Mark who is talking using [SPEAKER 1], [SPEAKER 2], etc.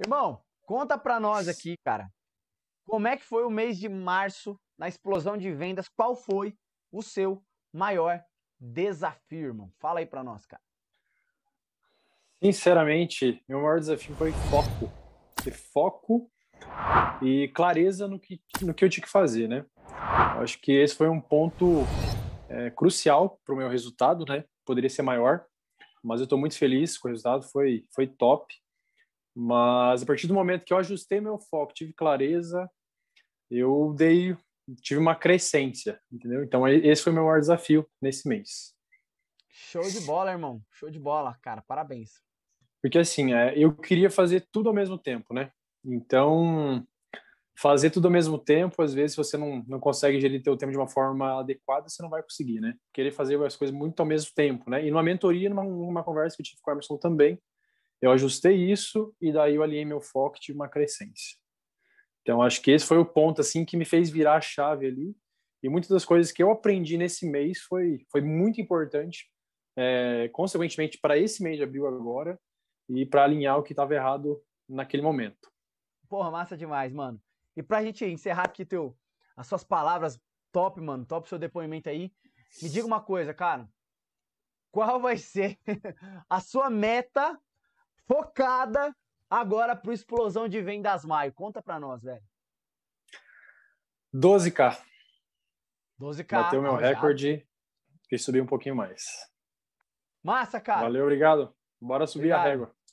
[SPEAKER 1] Irmão, conta pra nós aqui, cara. Como é que foi o mês de março na explosão de vendas? Qual foi o seu maior desafio, irmão? Fala aí pra nós, cara.
[SPEAKER 2] Sinceramente, meu maior desafio foi foco. foco e clareza no que, no que eu tinha que fazer, né? Eu acho que esse foi um ponto é, crucial para o meu resultado, né? Poderia ser maior, mas eu estou muito feliz com o resultado, foi, foi top. Mas a partir do momento que eu ajustei meu foco, tive clareza, eu dei, tive uma crescência, entendeu? Então esse foi meu maior desafio nesse mês.
[SPEAKER 1] Show de bola, irmão. Show de bola, cara. Parabéns.
[SPEAKER 2] Porque assim, é, eu queria fazer tudo ao mesmo tempo, né? Então, fazer tudo ao mesmo tempo, às vezes, se você não, não consegue gerir teu tempo de uma forma adequada, você não vai conseguir, né? Querer fazer as coisas muito ao mesmo tempo, né? E numa mentoria, numa, numa conversa que eu tive com o Emerson também, eu ajustei isso e daí eu alinhei meu foco tive uma crescência. Então, acho que esse foi o ponto assim que me fez virar a chave ali. E muitas das coisas que eu aprendi nesse mês foi, foi muito importante, é, consequentemente, para esse mês de abril agora e para alinhar o que estava errado naquele momento.
[SPEAKER 1] Porra, massa demais, mano. E para a gente encerrar aqui teu, as suas palavras, top, mano, top seu depoimento aí. Me diga uma coisa, cara. Qual vai ser a sua meta focada agora para explosão de vendas maio. Conta para nós, velho.
[SPEAKER 2] 12K. 12K. Bateu meu recorde e subir um pouquinho mais.
[SPEAKER 1] Massa, cara. Valeu,
[SPEAKER 2] obrigado. Bora subir obrigado. a régua.